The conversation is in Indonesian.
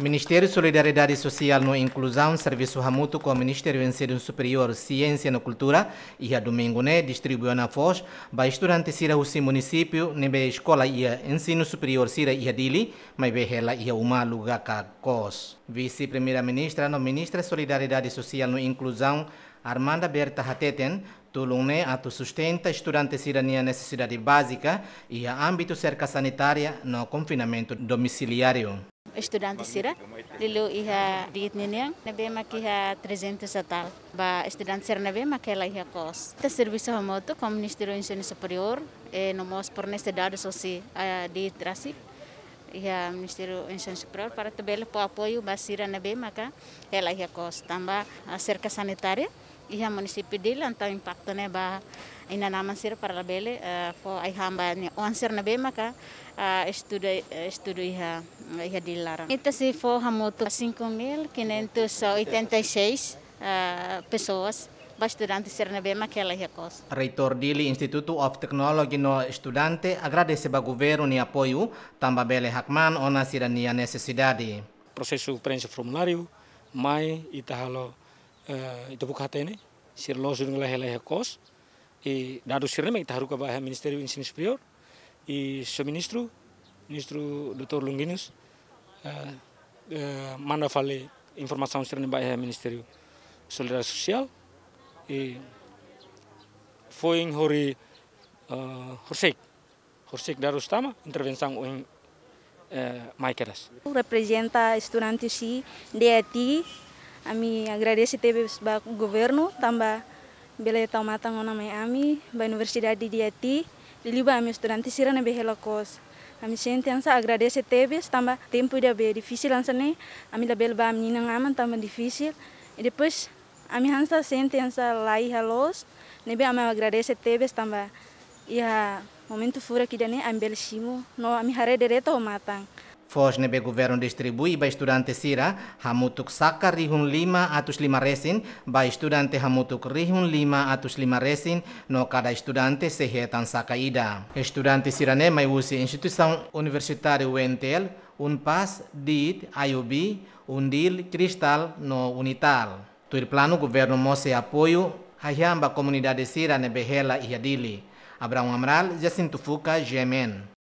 Ministério de Solidariedade Social no Inclusão, Serviço Ramuto com o Ministério do Ensino Superior, Ciência e Cultura e a Domingo Né distribuiu na Foz para estudantes Sira Usi município, nebe escola e ensino superior Sira e Adili, mas ela e uma lugar cos. Vice-Primeira-Ministra no Ministério de Solidariedade Social no Inclusão, Armanda Berta Hateten, Tulungne ato sustenta estudantes cidadania necessidade básica e a âmbito cerca sanitária no confinamento domiciliário. estudante sira lilo iha digitniniang nabe makiha 300 satal ba estudante sira nabe makela iha kos ta serviço homoto komunistiro ministério superior e nomos por fornece dado sosi a di trasi iha ministeru ensino superior para tebel po apoio ba sira nabe maka ela iha kos tamba cerca sanitaria, iha munisipi dele então impacto ne ba ina naman sir para labele uh, fo ay hamba ni answer na be maka uh, eh, estudo estudo iha iha dilara ita si fo hamoto 5586 uh, pessoas para estudante Cernabema naquela kos. Reitor Dili Instituto of Technology no Estudante agradece ao governo e apoio, também Bele Hakman ona cidadania necessidade. Processo preenche formulário, mai itahalo uh, eh, itu buka tene, sirlo sudah ngelahela kos. E na Rusirnema que taruka ba Ministério do Ensino Superior e so ministro, ministro Dr. Lunginus, uh, uh, manda fale informação externa ba Ministério Solidariedade Social e foi em Hori uh, Horsek, Horsek stama intervenção em uh, Maikeras. Representa estudantes de ETI, a mim agradece teve o governo tamba ya tau matang ona mai ami ba universidad de Diati diliba ami estudante sira na behela kos ami sente ansa agradece tebes tamba tempo de be difisil ansa ne ami la belba ami nina ngaman tamba difisil e depois ami hansa sente ansa lai halos nebe ami agradece tebes tamba ia momento fura kidane ambel bele no ami hare dereto matang Fosnebe governo distribui ba estudante sira hamutuk saka rihun lima atus lima resin ba estudante hamutuk rihun lima atus lima resin no cada estudante sehetan saka ida. Estudante sira ne mai usi instituição universitária UNTL, UNPAS, DIT, IUB, UNDIL, Cristal no UNITAL. Tuir plano governo mose apoio hayamba comunidade sira ne behela e adili. Abraão Amral, Jacinto Fuca, GMN.